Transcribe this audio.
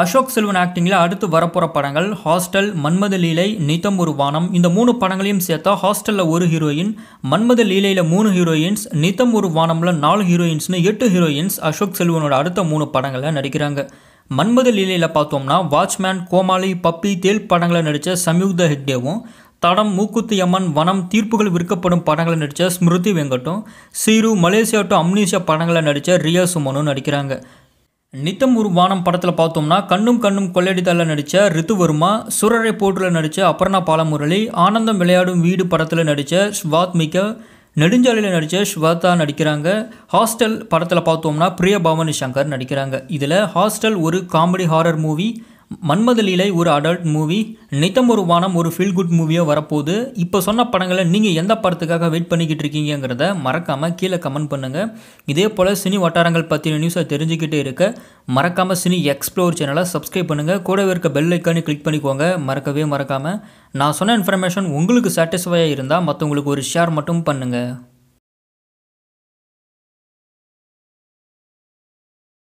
அசோக் செல்வன் ஆக்டிங்கில் அடுத்து வரப்போகிற படங்கள் ஹாஸ்டல் மன்மத லீலை நித்தம் ஒரு வானம் இந்த மூணு படங்களையும் சேர்த்தா ஹாஸ்டலில் ஒரு ஹீரோயின் மன்மத லீலையில் மூணு ஹீரோயின்ஸ் நித்தம் ஒரு வானமில் நாலு ஹீரோயின்ஸ்னு எட்டு ஹீரோயின்ஸ் அசோக் செல்வனோட அடுத்த மூணு படங்களில் நடிக்கிறாங்க மன்மத லீலையில் பார்த்தோம்னா வாட்ச்மேன் கோமாளி பப்பி தேல் படங்களில் நடித்த சம்யுக்த ஹெக்டேவும் தடம் மூக்குத்து யம்மன் வனம் தீர்ப்புகள் விற்கப்படும் படங்களை நடித்த ஸ்மிருதி வெங்கட்டும் சீரு மலேசியா டு அம்னீஷியா படங்களில் நடித்த ரியா சுமனும் நடிக்கிறாங்க நித்தம் ஒரு வானம் படத்தில் பார்த்தோம்னா கண்ணும் கண்ணும் கொள்ளையடித்தால நடித்த ரித்துவர்மா சுரரை போட்டில் நடித்த அபர்ணா பாலமுரளி ஆனந்தம் விளையாடும் வீடு படத்தில் நடித்த ஸ்வாத்மிகா நெடுஞ்சாலையில் நடித்த ஸ்வாதா நடிக்கிறாங்க ஹாஸ்டல் படத்தில் பார்த்தோம்னா பிரிய பவானி சங்கர் நடிக்கிறாங்க இதில் ஹாஸ்டல் ஒரு காமெடி ஹாரர் மூவி மன்மத லீலை ஒரு அடல்ட் மூவி நித்தம் ஒரு வானம் ஒரு ஃபீல் குட் மூவியாக வரப்போகுது இப்போ சொன்ன படங்களை நீங்கள் எந்த படத்துக்காக வெயிட் பண்ணிக்கிட்டு இருக்கீங்கிறத மறக்காமல் கீழே கமெண்ட் பண்ணுங்கள் இதே போல் சினி வட்டாரங்கள் பற்றின நியூஸை தெரிஞ்சுக்கிட்டே இருக்க மறக்காமல் சினி எக்ஸ்ப்ளோர் சேனலை சப்ஸ்கிரைப் பண்ணுங்கள் கூடவே இருக்க பெல் ஐக்கானே கிளிக் பண்ணிக்கோங்க மறக்கவே மறக்காமல் நான் சொன்ன இன்ஃபர்மேஷன் உங்களுக்கு சாட்டிஸ்ஃபையாக இருந்தால் மற்றவங்களுக்கு ஒரு ஷேர் மட்டும் பண்ணுங்கள்